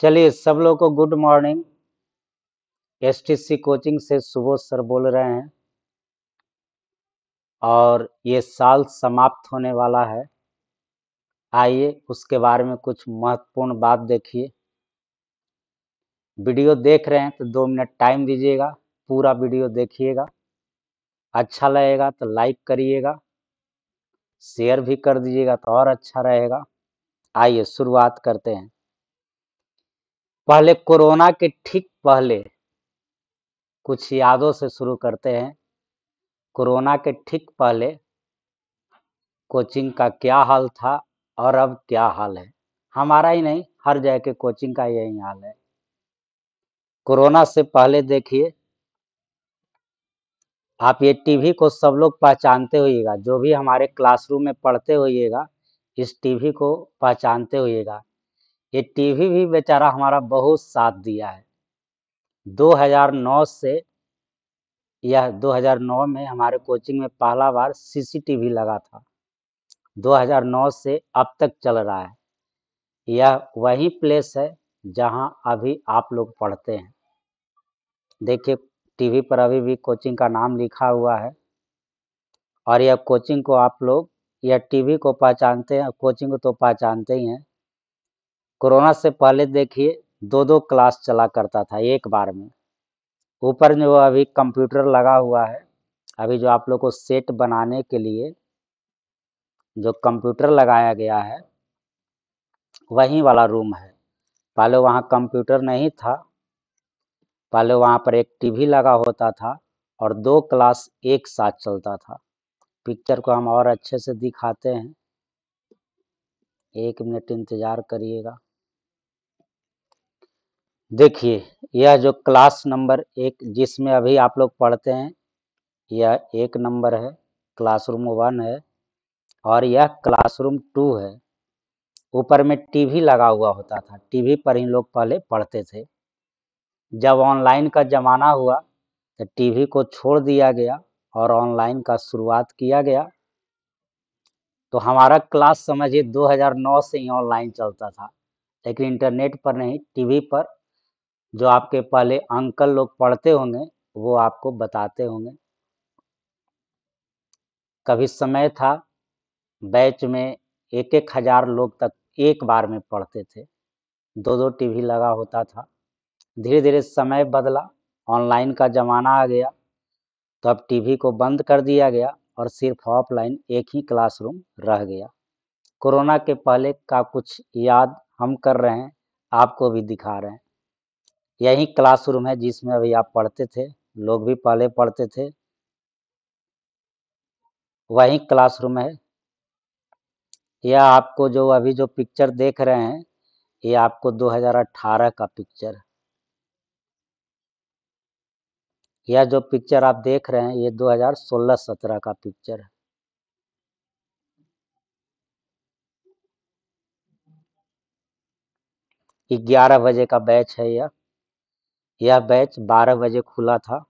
चलिए सब लोग को गुड मॉर्निंग एसटीसी कोचिंग से सुबोध सर बोल रहे हैं और ये साल समाप्त होने वाला है आइए उसके बारे में कुछ महत्वपूर्ण बात देखिए वीडियो देख रहे हैं तो दो मिनट टाइम दीजिएगा पूरा वीडियो देखिएगा अच्छा लगेगा तो लाइक करिएगा शेयर भी कर दीजिएगा तो और अच्छा रहेगा आइए शुरुआत करते हैं पहले कोरोना के ठीक पहले कुछ यादों से शुरू करते हैं कोरोना के ठीक पहले कोचिंग का क्या हाल था और अब क्या हाल है हमारा ही नहीं हर जगह के कोचिंग का यही हाल है कोरोना से पहले देखिए आप ये टीवी को सब लोग पहचानते होइएगा जो भी हमारे क्लासरूम में पढ़ते होइएगा इस टीवी को पहचानते होइएगा ये टीवी भी बेचारा हमारा बहुत साथ दिया है 2009 से यह 2009 में हमारे कोचिंग में पहला बार सीसीटीवी लगा था 2009 से अब तक चल रहा है यह वही प्लेस है जहां अभी आप लोग पढ़ते हैं देखिए टीवी पर अभी भी कोचिंग का नाम लिखा हुआ है और यह कोचिंग को आप लोग यह टीवी को पहचानते हैं कोचिंग को तो पहचानते ही हैं कोरोना से पहले देखिए दो दो क्लास चला करता था एक बार में ऊपर जो अभी कंप्यूटर लगा हुआ है अभी जो आप लोग को सेट बनाने के लिए जो कंप्यूटर लगाया गया है वही वाला रूम है पहले वहाँ कंप्यूटर नहीं था पहले वहाँ पर एक टीवी लगा होता था और दो क्लास एक साथ चलता था पिक्चर को हम और अच्छे से दिखाते हैं एक मिनट इंतज़ार करिएगा देखिए यह जो क्लास नंबर एक जिसमें अभी आप लोग पढ़ते हैं यह एक नंबर है क्लासरूम वन है और यह क्लासरूम टू है ऊपर में टीवी लगा हुआ होता था टीवी पर ही लोग पहले पढ़ते थे जब ऑनलाइन का ज़माना हुआ तो टीवी को छोड़ दिया गया और ऑनलाइन का शुरुआत किया गया तो हमारा क्लास समझिए 2009 से ही ऑनलाइन चलता था लेकिन इंटरनेट पर नहीं टीवी पर जो आपके पहले अंकल लोग पढ़ते होंगे वो आपको बताते होंगे कभी समय था बैच में एक एक हजार लोग तक एक बार में पढ़ते थे दो दो टीवी लगा होता था धीरे धीरे समय बदला ऑनलाइन का ज़माना आ गया तो अब टीवी को बंद कर दिया गया और सिर्फ ऑफलाइन एक ही क्लासरूम रह गया कोरोना के पहले का कुछ याद हम कर रहे हैं आपको भी दिखा रहे हैं यही क्लासरूम है जिसमें अभी आप पढ़ते थे लोग भी पहले पढ़ते थे वही क्लासरूम है यह आपको जो अभी जो पिक्चर देख रहे हैं ये आपको 2018 का पिक्चर यह जो पिक्चर आप देख रहे हैं ये 2016-17 का पिक्चर है ग्यारह बजे का बैच है यह यह बैच 12 बजे खुला था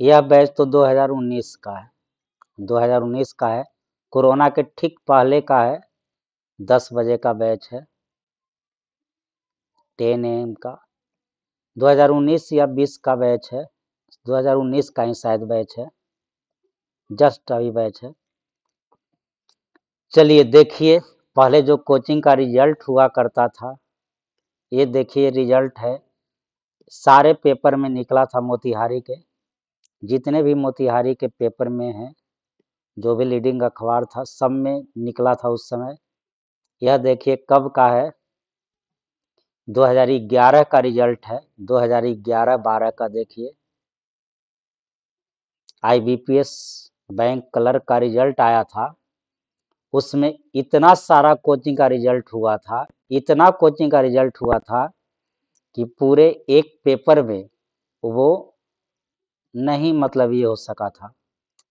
यह बैच तो 2019 का है 2019 का है कोरोना के ठीक पहले का है 10 बजे का बैच है 10 एम का 2019 या 20 का बैच है 2019 का ही शायद बैच है जस्ट अभी बैच है चलिए देखिए पहले जो कोचिंग का रिजल्ट हुआ करता था ये देखिए रिजल्ट है सारे पेपर में निकला था मोतिहारी के जितने भी मोतिहारी के पेपर में हैं जो भी लीडिंग अखबार था सब में निकला था उस समय यह देखिए कब का है 2011 का रिजल्ट है 2011-12 का देखिए आईबीपीएस बैंक क्लर्क का रिजल्ट आया था उसमें इतना सारा कोचिंग का रिजल्ट हुआ था इतना कोचिंग का रिजल्ट हुआ था कि पूरे एक पेपर में वो नहीं मतलब ये हो सका था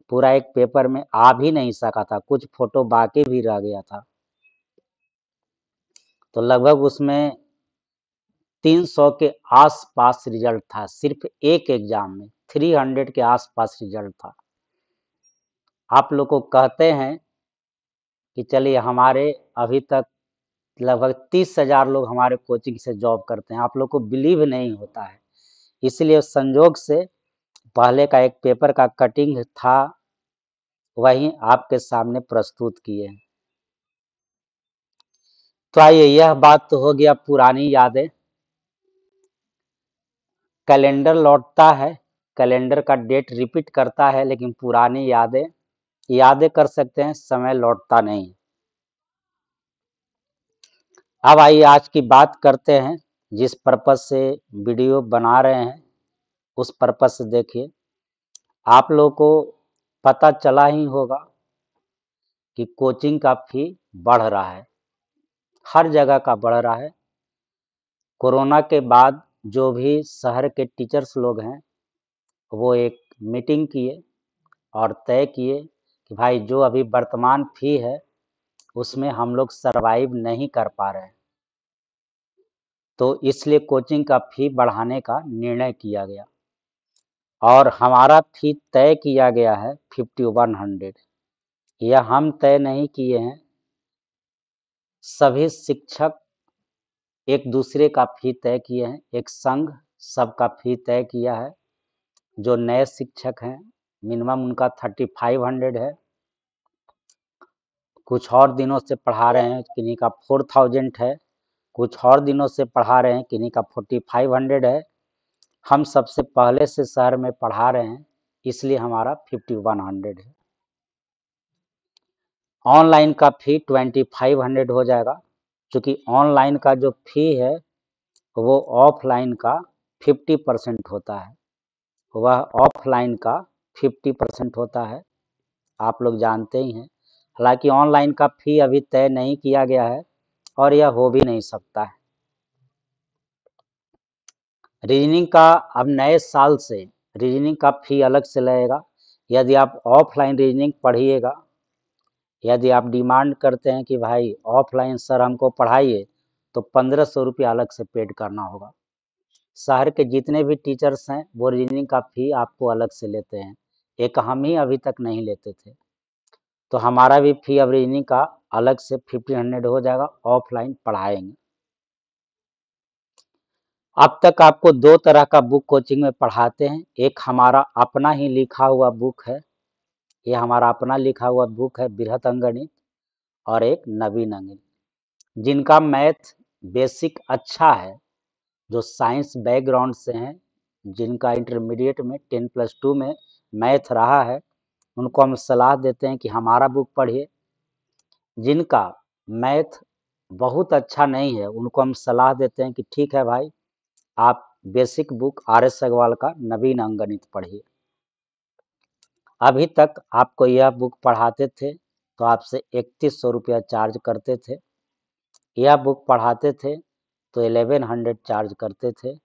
पूरा एक पेपर में आ भी नहीं सका था कुछ फोटो बाकी भी रह गया था तो लगभग उसमें 300 के आसपास रिजल्ट था सिर्फ एक एग्जाम में 300 के आसपास रिजल्ट था आप लोग को कहते हैं कि चलिए हमारे अभी तक लगभग तीस हजार लोग हमारे कोचिंग से जॉब करते हैं आप लोग को बिलीव नहीं होता है इसलिए संजोग से पहले का एक पेपर का कटिंग था वही आपके सामने प्रस्तुत किए तो आइए यह बात तो हो गया पुरानी यादें कैलेंडर लौटता है कैलेंडर का डेट रिपीट करता है लेकिन पुरानी यादें यादें कर सकते हैं समय लौटता नहीं अब आइए आज की बात करते हैं जिस पर्पज से वीडियो बना रहे हैं उस पर्पज से देखिए आप लोगों को पता चला ही होगा कि कोचिंग का फी बढ़ रहा है हर जगह का बढ़ रहा है कोरोना के बाद जो भी शहर के टीचर्स लोग हैं वो एक मीटिंग किए और तय किए कि भाई जो अभी वर्तमान फी है उसमें हम लोग सरवाइव नहीं कर पा रहे तो इसलिए कोचिंग का फी बढ़ाने का निर्णय किया गया और हमारा फी तय किया गया है फिफ्टी वन हंड्रेड यह हम तय नहीं किए हैं सभी शिक्षक एक दूसरे का फी तय किए हैं एक संघ सबका फी तय किया है जो नए शिक्षक हैं मिनिमम उनका थर्टी फाइव हंड्रेड है कुछ और दिनों से पढ़ा रहे हैं किन्हीं का फोर थाउजेंड है कुछ और दिनों से पढ़ा रहे हैं किन्हीं का फोर्टी फाइव हंड्रेड है हम सबसे पहले से शहर में पढ़ा रहे हैं इसलिए हमारा फिफ्टी वन हंड्रेड है ऑनलाइन का फी ट्वेंटी फाइव हंड्रेड हो जाएगा क्योंकि ऑनलाइन का जो फी है वो ऑफलाइन का फिफ्टी परसेंट होता है वह ऑफलाइन का फिफ्टी परसेंट होता है आप लोग जानते ही हैं हालांकि ऑनलाइन का फी अभी तय नहीं किया गया है और यह हो भी नहीं सकता है रीजनिंग का अब नए साल से रीजनिंग का फी अलग से लगेगा यदि आप ऑफलाइन रीजनिंग पढ़िएगा यदि आप डिमांड करते हैं कि भाई ऑफलाइन सर हमको पढ़ाइए तो पंद्रह सौ रुपये अलग से पेड करना होगा शहर के जितने भी टीचर्स हैं वो रीजनिंग का फी आपको अलग से लेते हैं एक हम ही अभी तक नहीं लेते थे तो हमारा भी फी अब रीजनिंग का अलग से फिफ्टीन हंड्रेड हो जाएगा ऑफलाइन पढ़ाएंगे अब तक आपको दो तरह का बुक कोचिंग में पढ़ाते हैं एक हमारा अपना ही लिखा हुआ बुक है ये हमारा अपना लिखा हुआ बुक है बृहत अंगणित और एक नवीन अंगणित जिनका मैथ बेसिक अच्छा है जो साइंस बैकग्राउंड से हैं जिनका इंटरमीडिएट में टेन प्लस टू में मैथ रहा है उनको हम सलाह देते हैं कि हमारा बुक पढ़िए जिनका मैथ बहुत अच्छा नहीं है उनको हम सलाह देते हैं कि ठीक है भाई आप basic book R S Agarwal का नवीन अंगणित पढ़िए अभी तक आपको यह बुक पढ़ाते थे तो आपसे इकतीस सौ रुपया चार्ज करते थे यह बुक पढ़ाते थे तो एलेवन हंड्रेड चार्ज करते थे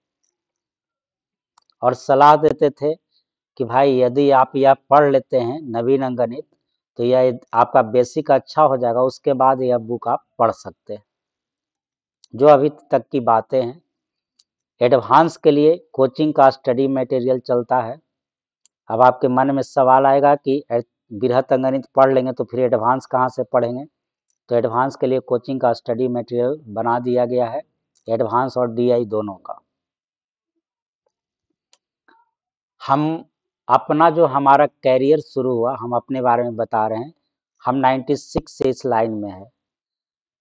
और सलाह देते थे कि भाई यदि आप यह पढ़ लेते हैं नवीन गणित तो यह आपका बेसिक अच्छा हो जाएगा उसके बाद यह बुक आप पढ़ सकते हैं जो अभी तक की बातें हैं एडवांस के लिए कोचिंग का स्टडी मटेरियल चलता है अब आपके मन में सवाल आएगा कि बृहत अंगणित पढ़ लेंगे तो फिर एडवांस कहाँ से पढ़ेंगे तो एडवांस के लिए कोचिंग का स्टडी मटेरियल बना दिया गया है एडवांस और डीआई दोनों का हम अपना जो हमारा कैरियर शुरू हुआ हम अपने बारे में बता रहे हैं हम 96 से इस लाइन में है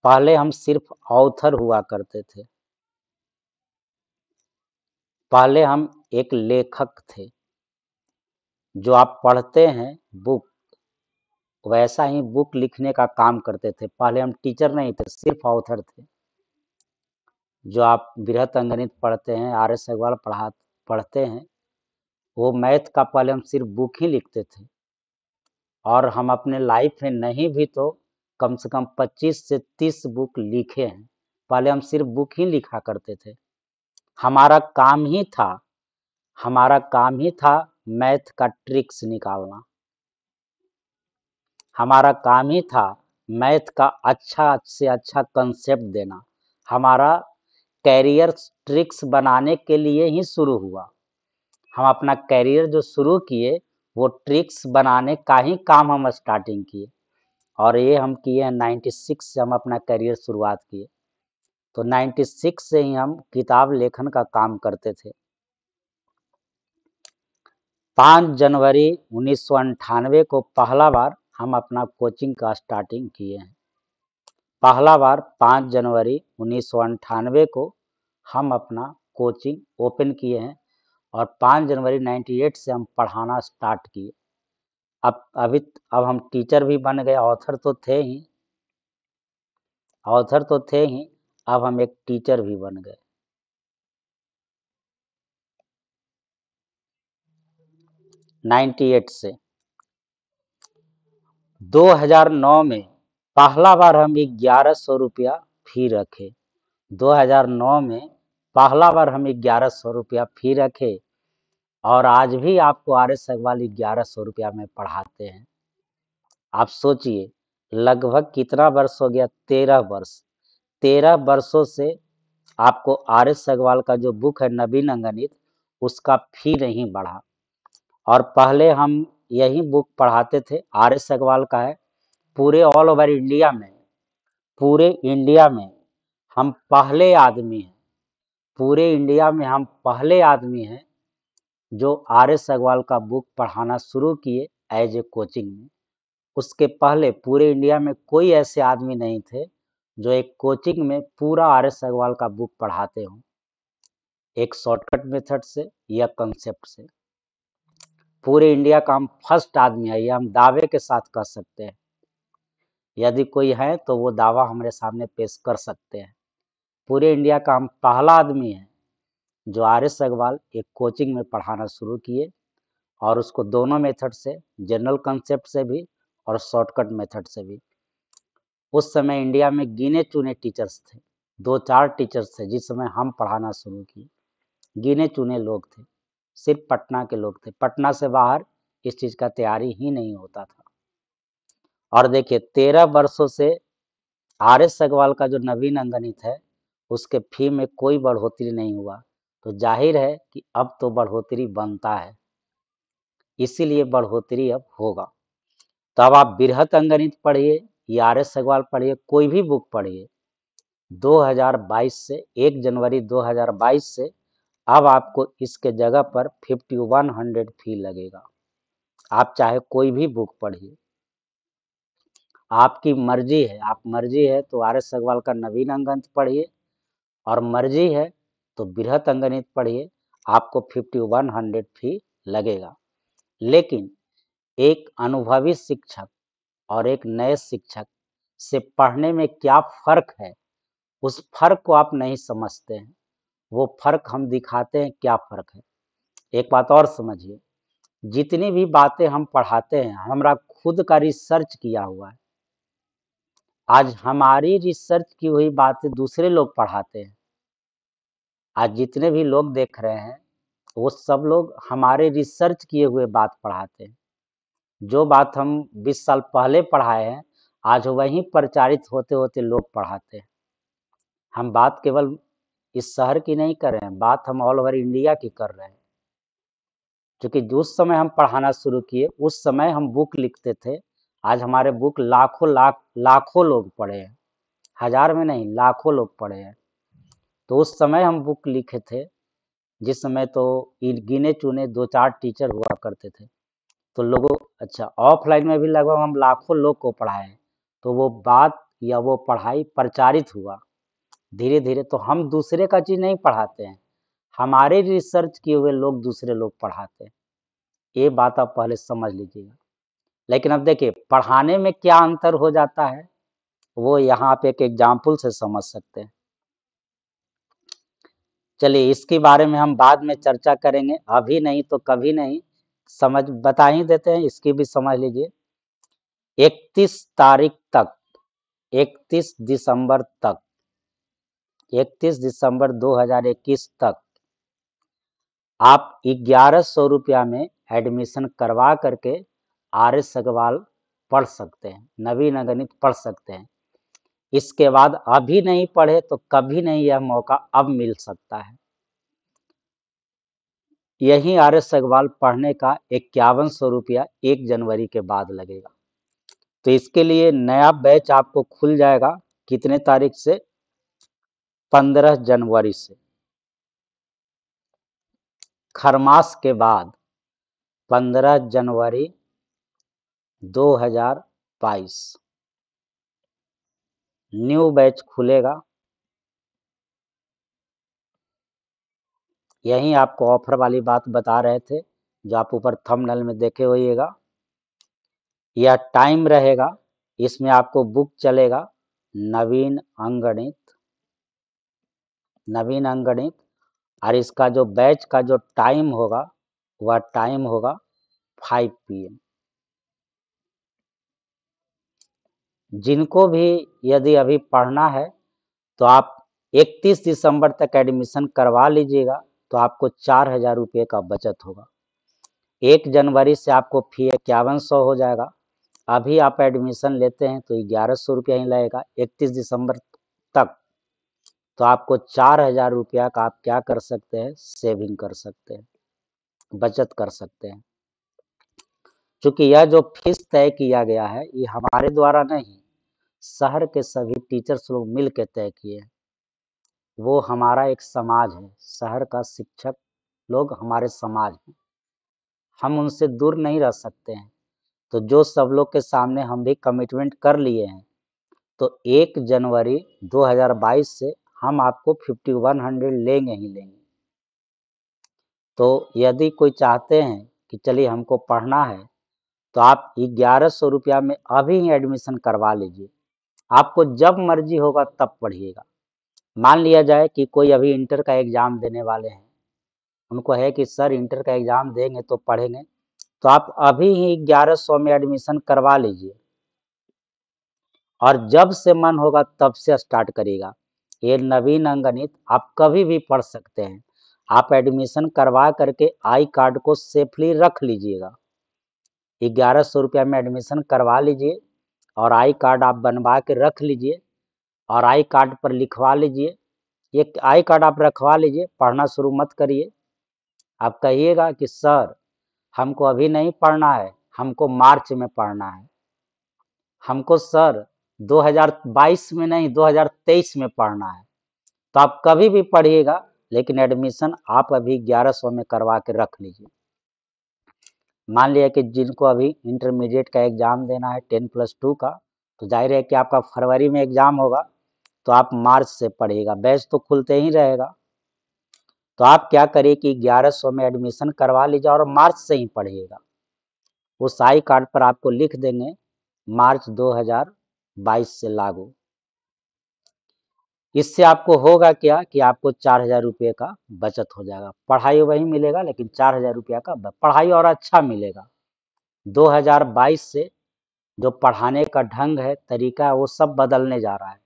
पहले हम सिर्फ ऑथर हुआ करते थे पहले हम एक लेखक थे जो आप पढ़ते हैं बुक वैसा ही बुक लिखने का काम करते थे पहले हम टीचर नहीं थे सिर्फ ऑथर थे जो आप बृहत अंगणित पढ़ते हैं आर एस अग्रवाल पढ़ा पढ़ते हैं वो मैथ का पहले हम सिर्फ बुक ही लिखते थे और हम अपने लाइफ में नहीं भी तो कम से कम 25 से 30 बुक लिखे हैं पहले हम सिर्फ बुक ही लिखा करते थे हमारा काम ही था हमारा काम ही था मैथ का ट्रिक्स निकालना हमारा काम ही था मैथ का अच्छा से अच्छा कंसेप्ट देना हमारा कैरियर ट्रिक्स बनाने के लिए ही शुरू हुआ हम अपना करियर जो शुरू किए वो ट्रिक्स बनाने का ही काम हम स्टार्टिंग किए और ये हम किए हैं नाइन्टी सिक्स से हम अपना करियर शुरुआत किए तो नाइन्टी सिक्स से ही हम किताब लेखन का काम करते थे पाँच जनवरी उन्नीस को पहला बार हम अपना कोचिंग का स्टार्टिंग किए हैं पहला बार 5 जनवरी उन्नीस को हम अपना कोचिंग ओपन किए हैं और पाँच जनवरी 98 से हम पढ़ाना स्टार्ट किए अब अभी अब हम टीचर भी बन गए ऑथर तो थे ही ऑथर तो थे ही अब हम एक टीचर भी बन गए नाइन्टी एट से 2009 में पहला बार हम ग्यारह सौ रुपया फी रखे 2009 में पहला बार हम ग्यारह सौ रुपया फी रखे और आज भी आपको आर एस अग्रवाल ग्यारह सौ रुपया में पढ़ाते हैं आप सोचिए लगभग कितना वर्ष हो गया तेरह वर्ष तेरह वर्षों से आपको आर एस अग्रवाल का जो बुक है नवीन अंगणित उसका फी नहीं बढ़ा और पहले हम यही बुक पढ़ाते थे आर एस अग्रवाल का है पूरे ऑल ओवर इंडिया में पूरे इंडिया में हम पहले आदमी हैं पूरे इंडिया में हम पहले आदमी हैं जो आर एस अग्रवाल का बुक पढ़ाना शुरू किए एज ए कोचिंग में उसके पहले पूरे इंडिया में कोई ऐसे आदमी नहीं थे जो एक कोचिंग में पूरा आर एस अग्रवाल का बुक पढ़ाते हों एक शॉर्टकट मेथड से या कंसेप्ट से पूरे इंडिया का हम फर्स्ट आदमी है यह हम दावे के साथ कर सकते हैं यदि कोई है तो वो दावा हमारे सामने पेश कर सकते हैं पूरे इंडिया का हम पहला आदमी है जो आर एस अग्रवाल एक कोचिंग में पढ़ाना शुरू किए और उसको दोनों मेथड से जनरल कंसेप्ट से भी और शॉर्टकट मेथड से भी उस समय इंडिया में गिने चुने टीचर्स थे दो चार टीचर्स थे जिस समय हम पढ़ाना शुरू किए गिने चुने लोग थे सिर्फ पटना के लोग थे पटना से बाहर इस चीज़ का तैयारी ही नहीं होता था और देखिए तेरह वर्षों से आर एस अग्रवाल का जो नवीन अंदनित है उसके फी में कोई बढ़ोतरी नहीं हुआ तो जाहिर है कि अब तो बढ़ोतरी बनता है इसीलिए बढ़ोतरी अब होगा तो अब आप बृहत अंगणित पढ़िए या आर एस अग्रवाल पढ़िए कोई भी बुक पढ़िए 2022 से 1 जनवरी 2022 से अब आपको इसके जगह पर 5100 फी लगेगा आप चाहे कोई भी बुक पढ़िए आपकी मर्जी है आप मर्जी है तो आर एस अग्रवाल का नवीन अंगंत पढ़िए और मर्जी है तो बृहत अंगणित पढ़िए आपको फिफ्टी वन हंड्रेड फी लगेगा लेकिन एक अनुभवी शिक्षक और एक नए शिक्षक से पढ़ने में क्या फर्क है उस फर्क को आप नहीं समझते हैं वो फर्क हम दिखाते हैं क्या फर्क है एक बात और समझिए जितनी भी बातें हम पढ़ाते हैं हमारा खुद का रिसर्च किया हुआ है आज हमारी रिसर्च की हुई बातें दूसरे लोग पढ़ाते हैं आज जितने भी लोग देख रहे हैं वो सब लोग हमारे रिसर्च किए हुए बात पढ़ाते हैं जो बात हम 20 साल पहले पढ़ाए हैं आज वही प्रचारित होते होते लोग पढ़ाते हैं हम बात केवल इस शहर की नहीं कर रहे हैं बात हम ऑल ओवर इंडिया की कर रहे हैं क्योंकि जिस समय हम पढ़ाना शुरू किए उस समय हम बुक लिखते थे आज हमारे बुक लाखों लाख लाखों लोग पढ़े हैं हजार में नहीं लाखों लोग पढ़े हैं तो उस समय हम बुक लिखे थे जिस समय तो गिने चुने दो चार टीचर हुआ करते थे तो लोगों अच्छा ऑफलाइन में भी लगभग हम लाखों लोग को पढ़ाए तो वो बात या वो पढ़ाई प्रचारित हुआ धीरे धीरे तो हम दूसरे का चीज़ नहीं पढ़ाते हैं हमारे रिसर्च किए हुए लोग दूसरे लोग पढ़ाते हैं ये बात आप पहले समझ लीजिएगा लेकिन अब देखिए पढ़ाने में क्या अंतर हो जाता है वो यहाँ आप एक एग्जाम्पल से समझ सकते हैं चलिए इसके बारे में हम बाद में चर्चा करेंगे अभी नहीं तो कभी नहीं समझ बता ही देते हैं इसकी भी समझ लीजिए 31 तारीख तक 31 दिसंबर तक 31 दिसंबर 2021 तक आप ग्यारह सौ रुपया में एडमिशन करवा करके आर एस अग्रवाल पढ़ सकते हैं नवीन गणित पढ़ सकते हैं इसके बाद अभी नहीं पढ़े तो कभी नहीं यह मौका अब मिल सकता है यही आर एस अग्रवाल पढ़ने का इक्यावन सौ रुपया एक जनवरी के बाद लगेगा तो इसके लिए नया बैच आपको खुल जाएगा कितने तारीख से पंद्रह जनवरी से खरमास के बाद पंद्रह जनवरी दो हजार बाईस न्यू बैच खुलेगा यही आपको ऑफर वाली बात बता रहे थे जो आप ऊपर थंबनेल में देखे होइएगा यह टाइम रहेगा इसमें आपको बुक चलेगा नवीन अंगणित नवीन अंगणित और इसका जो बैच का जो टाइम होगा वह टाइम होगा 5 पीएम जिनको भी यदि अभी पढ़ना है तो आप 31 दिसंबर तक एडमिशन करवा लीजिएगा तो आपको चार हजार रुपये का बचत होगा एक जनवरी से आपको फी इक्यावन सौ हो जाएगा अभी आप एडमिशन लेते हैं तो ग्यारह सौ रुपया ही लगेगा इकतीस दिसंबर तक तो आपको चार हजार रुपया का आप क्या कर सकते हैं सेविंग कर सकते हैं बचत कर सकते हैं क्योंकि यह जो फीस तय किया गया है ये हमारे द्वारा नहीं शहर के सभी टीचर्स लोग मिल के तय किए वो हमारा एक समाज है शहर का शिक्षक लोग हमारे समाज हैं हम उनसे दूर नहीं रह सकते हैं तो जो सब लोग के सामने हम भी कमिटमेंट कर लिए हैं तो एक जनवरी 2022 से हम आपको 5100 लेंगे ही लेंगे तो यदि कोई चाहते हैं कि चलिए हमको पढ़ना है तो आप ग्यारह सौ रुपया में अभी ही एडमिशन करवा लीजिए आपको जब मर्जी होगा तब पढ़िएगा मान लिया जाए कि कोई अभी इंटर का एग्ज़ाम देने वाले हैं उनको है कि सर इंटर का एग्ज़ाम देंगे तो पढ़ेंगे तो आप अभी ही ग्यारह सौ में एडमिशन करवा लीजिए और जब से मन होगा तब से स्टार्ट करिएगा ये नवीन अंगणित आप कभी भी पढ़ सकते हैं आप एडमिशन करवा करके आई कार्ड को सेफली रख लीजिएगा ग्यारह सौ रुपया में एडमिशन करवा लीजिए और आई कार्ड आप बनवा के रख लीजिए और आई कार्ड पर लिखवा लीजिए एक आई कार्ड आप रखवा लीजिए पढ़ना शुरू मत करिए आप कहिएगा कि सर हमको अभी नहीं पढ़ना है हमको मार्च में पढ़ना है हमको सर 2022 में नहीं 2023 में पढ़ना है तो आप कभी भी पढ़िएगा लेकिन एडमिशन आप अभी 1100 में करवा के रख लीजिए मान लिया कि जिनको अभी इंटरमीडिएट का एग्ज़ाम देना है टेन प्लस टू का तो जाहिर है कि आपका फरवरी में एग्ज़ाम होगा तो आप मार्च से पढ़िएगा बैच तो खुलते ही रहेगा तो आप क्या करिए कि 1100 में एडमिशन करवा लीजिए और मार्च से ही पढ़िएगा उस आई कार्ड पर आपको लिख देंगे मार्च बाईस से लागू इससे आपको होगा क्या कि आपको चार हजार रुपये का बचत हो जाएगा पढ़ाई वही मिलेगा लेकिन चार हजार रुपया का पढ़ाई और अच्छा मिलेगा 2022 से जो पढ़ाने का ढंग है तरीका है वो सब बदलने जा रहा है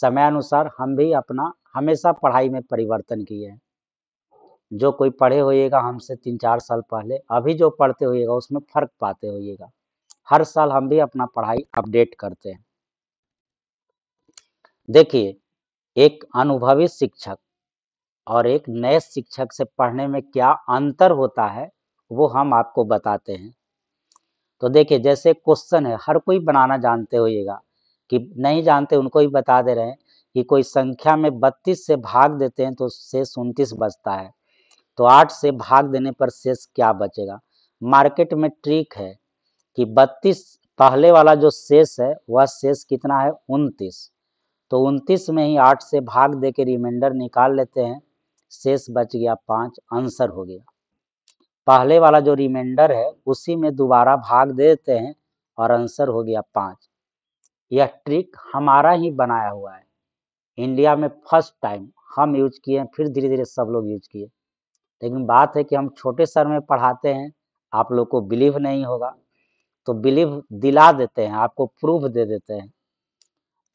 समयानुसार हम भी अपना हमेशा पढ़ाई में परिवर्तन किए हैं जो कोई पढ़े होइएगा हमसे तीन चार साल पहले अभी जो पढ़ते होइएगा उसमें फर्क पाते होइएगा हर साल हम भी अपना पढ़ाई अपडेट करते हैं देखिए एक अनुभवी शिक्षक और एक नए शिक्षक से पढ़ने में क्या अंतर होता है वो हम आपको बताते हैं तो देखिए जैसे क्वेश्चन है हर कोई बनाना जानते होइएगा कि नहीं जानते उनको ही बता दे रहे हैं कि कोई संख्या में 32 से भाग देते हैं तो शेष उनतीस बचता है तो 8 से भाग देने पर शेष क्या बचेगा मार्केट में ट्रिक है कि 32 पहले वाला जो शेष है वह शेष कितना है उनतीस तो उनतीस में ही आठ से भाग दे के रिमाइंडर निकाल लेते हैं शेष बच गया पाँच आंसर हो गया पहले वाला जो रिमाइंडर है उसी में दोबारा भाग दे देते हैं और आंसर हो गया पाँच यह ट्रिक हमारा ही बनाया हुआ है इंडिया में फर्स्ट टाइम हम यूज किए हैं फिर धीरे धीरे सब लोग यूज किए लेकिन बात है कि हम छोटे सर में पढ़ाते हैं आप लोग को बिलीव नहीं होगा तो बिलीव दिला देते हैं आपको प्रूफ दे देते हैं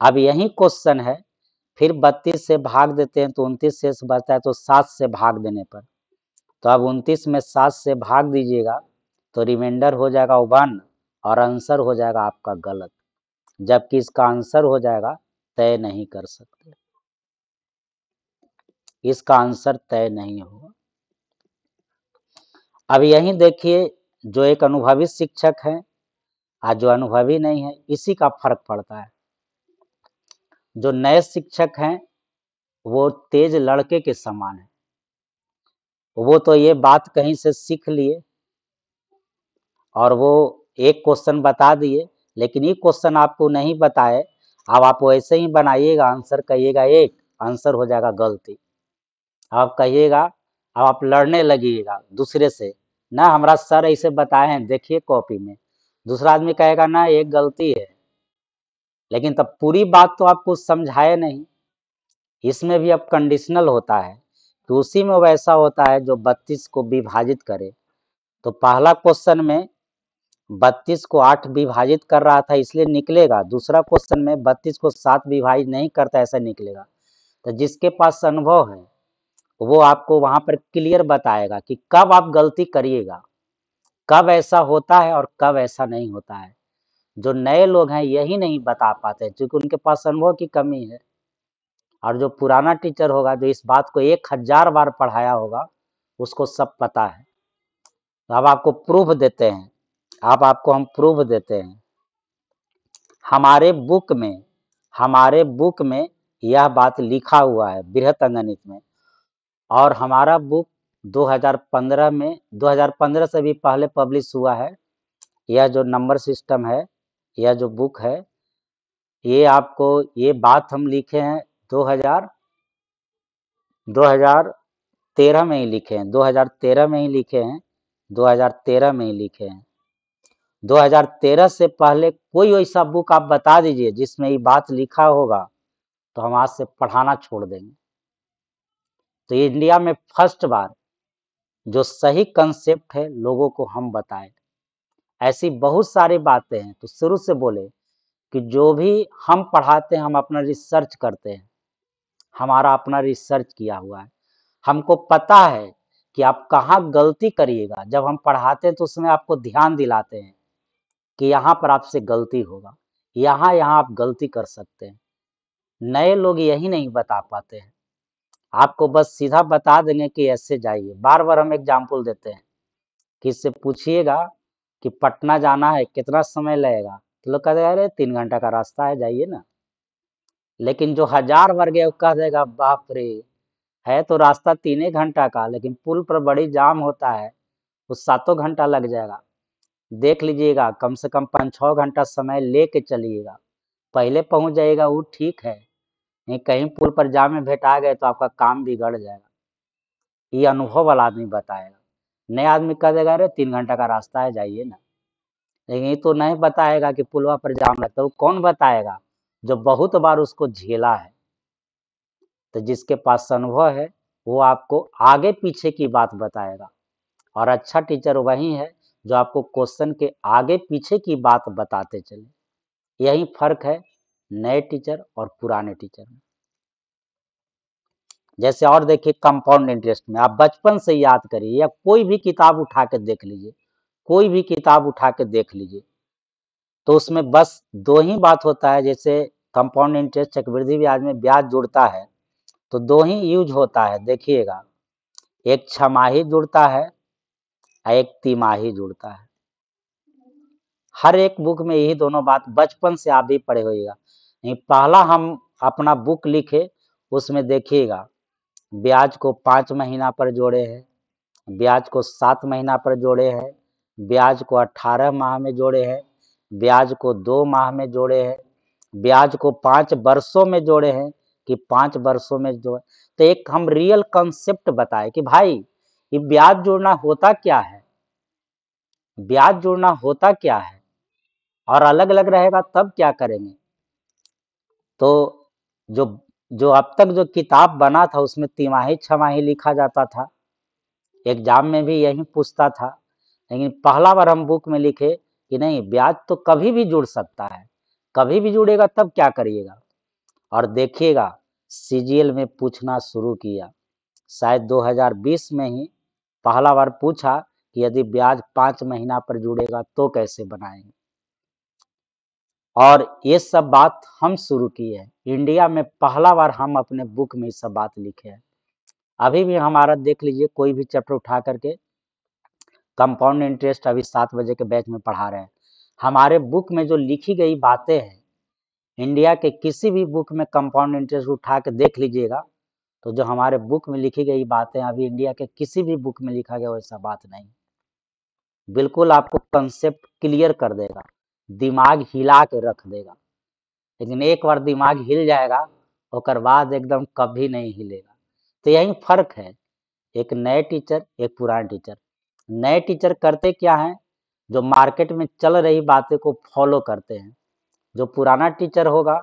अब यही क्वेश्चन है फिर बत्तीस से भाग देते हैं तो उनतीस से बचता है तो सात से भाग देने पर तो अब उनतीस में सात से भाग दीजिएगा तो रिमाइंडर हो जाएगा वन और आंसर हो जाएगा आपका गलत जबकि इसका आंसर हो जाएगा तय नहीं कर सकते इसका आंसर तय नहीं होगा अब यही देखिए जो एक अनुभवी शिक्षक है आज जो अनुभवी नहीं है इसी का फर्क पड़ता है जो नए शिक्षक हैं वो तेज लड़के के समान है वो तो ये बात कहीं से सीख लिए और वो एक क्वेश्चन बता दिए लेकिन ये क्वेश्चन आपको नहीं बताए अब आप ऐसे ही बनाइएगा आंसर कहिएगा एक आंसर हो जाएगा गलती आप कहिएगा अब आप लड़ने लगिएगा दूसरे से ना हमारा सर ऐसे बताए हैं देखिए कॉपी में दूसरा आदमी कहेगा ना एक गलती है लेकिन तब पूरी बात तो आपको समझाए नहीं इसमें भी अब कंडीशनल होता है कि उसी में वैसा होता है जो बत्तीस को विभाजित करे तो पहला क्वेश्चन में बत्तीस को आठ विभाजित कर रहा था इसलिए निकलेगा दूसरा क्वेश्चन में बत्तीस को सात विभाजित नहीं करता ऐसा निकलेगा तो जिसके पास अनुभव है वो आपको वहां पर क्लियर बताएगा कि कब आप गलती करिएगा कब ऐसा होता है और कब ऐसा नहीं होता है जो नए लोग हैं यही नहीं बता पाते क्योंकि उनके पास अनुभव की कमी है और जो पुराना टीचर होगा जो इस बात को एक हजार बार पढ़ाया होगा उसको सब पता है तो अब आपको प्रूफ देते हैं आप आपको हम प्रूफ देते हैं हमारे बुक में हमारे बुक में यह बात लिखा हुआ है बृहत अंगणित में और हमारा बुक 2015 में 2015 से भी पहले पब्लिश हुआ है यह जो नंबर सिस्टम है यह जो बुक है ये आपको ये बात हम लिखे हैं 2000 2013 में ही लिखे हैं 2013 में ही लिखे हैं 2013 में ही लिखे हैं 2013 से पहले कोई ऐसा बुक आप बता दीजिए जिसमें ये बात लिखा होगा तो हम आज से पढ़ाना छोड़ देंगे तो इंडिया में फर्स्ट बार जो सही कंसेप्ट है लोगों को हम बताएं ऐसी बहुत सारी बातें हैं तो शुरू से बोले कि जो भी हम पढ़ाते हैं हम अपना रिसर्च करते हैं हमारा अपना रिसर्च किया हुआ है हमको पता है कि आप कहाँ गलती करिएगा जब हम पढ़ाते हैं तो उसमें आपको ध्यान दिलाते हैं कि यहाँ पर आपसे गलती होगा यहाँ यहाँ आप गलती कर सकते हैं नए लोग यही नहीं बता पाते हैं आपको बस सीधा बता देंगे कि ऐसे जाइए बार बार हम एग्जाम्पल देते हैं कि इससे पूछिएगा कि पटना जाना है कितना समय लगेगा तो लोग कहते अरे तीन घंटा का रास्ता है जाइए ना लेकिन जो हजार वर्ग है वो कह देगा बाप रे है तो रास्ता तीन ही घंटा का लेकिन पुल पर बड़ी जाम होता है उस सातों घंटा लग जाएगा देख लीजिएगा कम से कम पाँच छः घंटा समय ले कर चलिएगा पहले पहुंच जाएगा वो ठीक है नहीं कहीं पुल पर जाम में भेटा गए तो आपका काम बिगड़ जाएगा ये अनुभव वाला आदमी बताएगा नए आदमी कह देगा अरे तीन घंटा का रास्ता है जाइए ना लेकिन ये तो नहीं बताएगा कि पुलवा पर जाम लगता है कौन बताएगा जो बहुत बार उसको झेला है तो जिसके पास अनुभव है वो आपको आगे पीछे की बात बताएगा और अच्छा टीचर वही है जो आपको क्वेश्चन के आगे पीछे की बात बताते चले यही फर्क है नए टीचर और पुराने टीचर में जैसे और देखिए कंपाउंड इंटरेस्ट में आप बचपन से याद करिए या कोई भी किताब उठा के देख लीजिए कोई भी किताब उठा के देख लीजिए तो उसमें बस दो ही बात होता है जैसे कंपाउंड इंटरेस्ट चक्रवृद्धि ब्याज में ब्याज जुड़ता है तो दो ही यूज होता है देखिएगा एक छमाही जुड़ता है और एक तिमाही जुड़ता है हर एक बुक में यही दोनों बात बचपन से आप भी पढ़े होगा पहला हम अपना बुक लिखे उसमें देखिएगा ब्याज को पाँच महीना पर जोड़े हैं ब्याज को सात महीना पर जोड़े हैं ब्याज को अट्ठारह माह में जोड़े हैं ब्याज को दो माह में जोड़े हैं ब्याज को पाँच वर्षों में जोड़े हैं कि पाँच वर्षों में जो तो एक हम रियल कॉन्सेप्ट बताए कि भाई ये ब्याज जोड़ना होता क्या है ब्याज जोड़ना होता क्या है और अलग अलग रहेगा तब क्या करेंगे तो जो जो अब तक जो किताब बना था उसमें तिमाही छमाही लिखा जाता था एग्जाम में भी यही पूछता था लेकिन पहला बार हम बुक में लिखे कि नहीं ब्याज तो कभी भी जुड़ सकता है कभी भी जुड़ेगा तब क्या करिएगा और देखिएगा सीजीएल में पूछना शुरू किया शायद 2020 में ही पहला बार पूछा कि यदि ब्याज पाँच महीना पर जुड़ेगा तो कैसे बनाएंगे और ये सब बात हम शुरू की है इंडिया में पहला बार हम अपने बुक में ये सब बात लिखे हैं अभी भी हमारा देख लीजिए कोई भी चैप्टर उठा करके कंपाउंड इंटरेस्ट अभी सात बजे के बैच में पढ़ा रहे हैं हमारे बुक में जो लिखी गई बातें हैं इंडिया के किसी भी बुक में कंपाउंड इंटरेस्ट उठा के देख लीजिएगा तो जो हमारे बुक में लिखी गई बातें अभी इंडिया के किसी भी बुक में लिखा गया वैसा बात नहीं बिल्कुल आपको कंसेप्ट क्लियर कर देगा दिमाग हिला के रख देगा लेकिन एक बार दिमाग हिल जाएगा और बाद एकदम कभी नहीं हिलेगा तो यही फर्क है एक नए टीचर एक पुराने टीचर नए टीचर करते क्या हैं जो मार्केट में चल रही बातें को फॉलो करते हैं जो पुराना टीचर होगा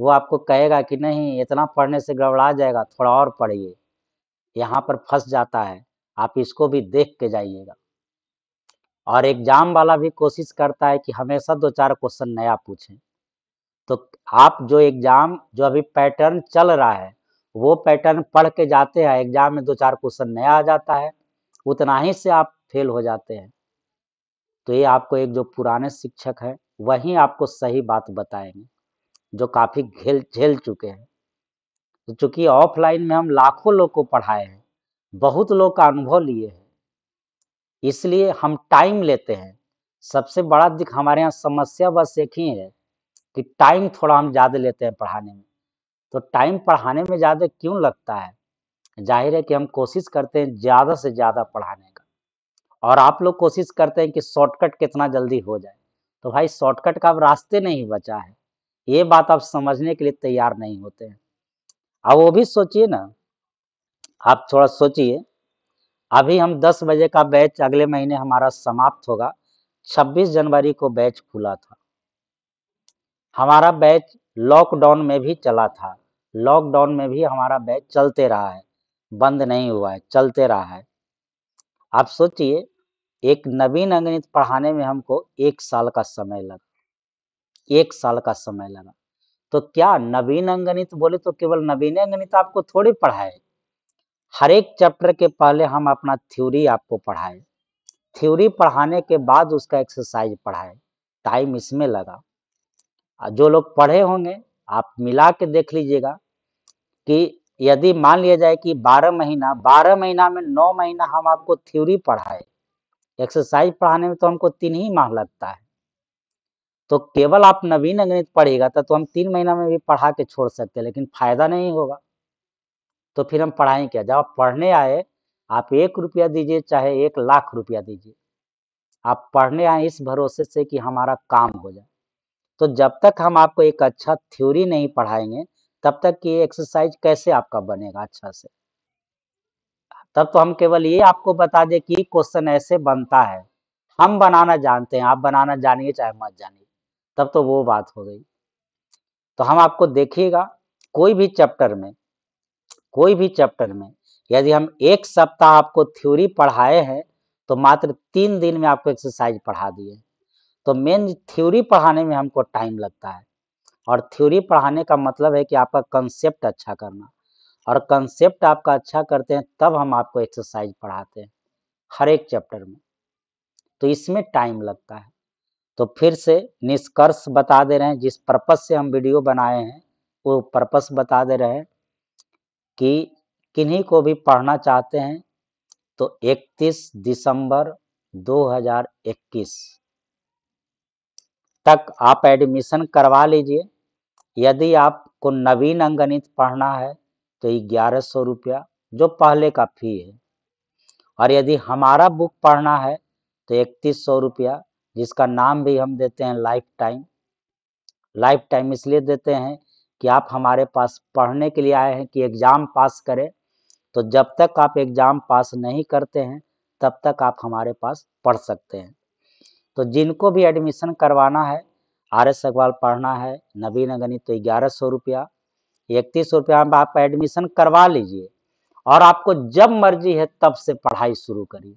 वो आपको कहेगा कि नहीं इतना पढ़ने से गड़बड़ा जाएगा थोड़ा और पढ़िए यहाँ पर फंस जाता है आप इसको भी देख के जाइएगा और एग्जाम वाला भी कोशिश करता है कि हमेशा दो चार क्वेश्चन नया पूछें तो आप जो एग्जाम जो अभी पैटर्न चल रहा है वो पैटर्न पढ़ के जाते हैं एग्जाम में दो चार क्वेश्चन नया आ जाता है उतना ही से आप फेल हो जाते हैं तो ये आपको एक जो पुराने शिक्षक है वही आपको सही बात बताएंगे जो काफ़ी झेल झेल चुके हैं तो चूंकि ऑफलाइन में हम लाखों लोग को पढ़ाए हैं बहुत लोग का अनुभव लिए हैं इसलिए हम टाइम लेते हैं सबसे बड़ा दिक हमारे यहाँ समस्या बस एक ही है कि टाइम थोड़ा हम ज़्यादा लेते हैं पढ़ाने में तो टाइम पढ़ाने में ज़्यादा क्यों लगता है जाहिर है कि हम कोशिश करते हैं ज़्यादा से ज़्यादा पढ़ाने का और आप लोग कोशिश करते हैं कि शॉर्टकट कितना जल्दी हो जाए तो भाई शॉर्टकट का अब रास्ते नहीं बचा है ये बात आप समझने के लिए तैयार नहीं होते हैं अब वो भी सोचिए ना आप थोड़ा सोचिए अभी हम 10 बजे का बैच अगले महीने हमारा समाप्त होगा 26 जनवरी को बैच खुला था हमारा बैच लॉकडाउन में भी चला था लॉकडाउन में भी हमारा बैच चलते रहा है बंद नहीं हुआ है चलते रहा है आप सोचिए एक नवीन अंगणित पढ़ाने में हमको एक साल का समय लगा एक साल का समय लगा तो क्या नवीन अंगणित बोले तो केवल नवीन अंगणित आपको थोड़ी पढ़ाए हर एक चैप्टर के पहले हम अपना थ्योरी आपको पढ़ाए थ्योरी पढ़ाने के बाद उसका एक्सरसाइज पढ़ाए टाइम इसमें लगा जो लोग पढ़े होंगे आप मिला के देख लीजिएगा कि यदि मान लिया जाए कि 12 महीना 12 महीना में 9 महीना हम आपको थ्योरी पढ़ाए एक्सरसाइज पढ़ाने में तो हमको तीन ही माह लगता है तो केवल आप नवीन गणित पढ़ेगा तो हम तीन महीना में भी पढ़ा के छोड़ सकते हैं लेकिन फायदा नहीं होगा तो फिर हम पढ़ाएं क्या जब आप पढ़ने आए आप एक रुपया दीजिए चाहे एक लाख रुपया दीजिए आप पढ़ने आए इस भरोसे से कि हमारा काम हो जाए तो जब तक हम आपको एक अच्छा थ्योरी नहीं पढ़ाएंगे तब तक ये एक्सरसाइज कैसे आपका बनेगा अच्छा से तब तो हम केवल ये आपको बता दें कि क्वेश्चन ऐसे बनता है हम बनाना जानते हैं आप बनाना जानिए चाहे मत जानिए तब तो वो बात हो गई तो हम आपको देखिएगा कोई भी चैप्टर में कोई भी चैप्टर में यदि हम एक सप्ताह आपको थ्योरी पढ़ाए हैं तो मात्र तीन दिन में आपको एक्सरसाइज पढ़ा दिए तो मेन थ्योरी पढ़ाने में हमको टाइम लगता है और थ्योरी पढ़ाने का मतलब है कि आपका कंसेप्ट अच्छा करना और कंसेप्ट आपका अच्छा करते हैं तब हम आपको एक्सरसाइज पढ़ाते हैं हर एक चैप्टर में तो इसमें टाइम लगता है तो फिर से निष्कर्ष बता दे रहे हैं जिस पर्पज़ से हम वीडियो बनाए हैं वो पर्पज़ बता दे रहे हैं कि किन्हीं को भी पढ़ना चाहते हैं तो 31 दिसंबर 2021 तक आप एडमिशन करवा लीजिए यदि आपको नवीन अंगणित पढ़ना है तो ग्यारह सौ रुपया जो पहले का फी है और यदि हमारा बुक पढ़ना है तो इकतीस सौ रुपया जिसका नाम भी हम देते हैं लाइफ टाइम लाइफ टाइम इसलिए देते हैं कि आप हमारे पास पढ़ने के लिए आए हैं कि एग्ज़ाम पास करें तो जब तक आप एग्ज़ाम पास नहीं करते हैं तब तक आप हमारे पास पढ़ सकते हैं तो जिनको भी एडमिशन करवाना है आर एस अग्रवाल पढ़ना है नवीन गणित तो ग्यारह सौ रुपया इकतीस सौ रुपया आप एडमिशन करवा लीजिए और आपको जब मर्जी है तब से पढ़ाई शुरू करिए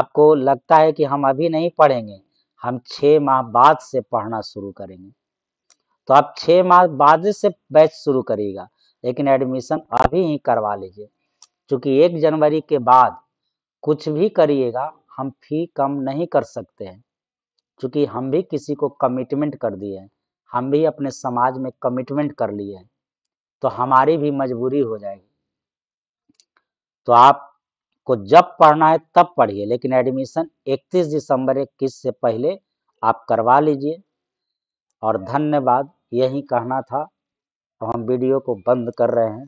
आपको लगता है कि हम अभी नहीं पढ़ेंगे हम छः माह बाद से पढ़ना शुरू करेंगे तो आप छः माह बाद से बैच शुरू करिएगा लेकिन एडमिशन अभी ही करवा लीजिए क्योंकि एक जनवरी के बाद कुछ भी करिएगा हम फी कम नहीं कर सकते हैं क्योंकि हम भी किसी को कमिटमेंट कर दिए हैं हम भी अपने समाज में कमिटमेंट कर लिए हैं तो हमारी भी मजबूरी हो जाएगी तो आप को जब पढ़ना है तब पढ़िए लेकिन एडमिशन 31 दिसंबर इक्कीस से पहले आप करवा लीजिए और धन्यवाद यही कहना था तो हम वीडियो को बंद कर रहे हैं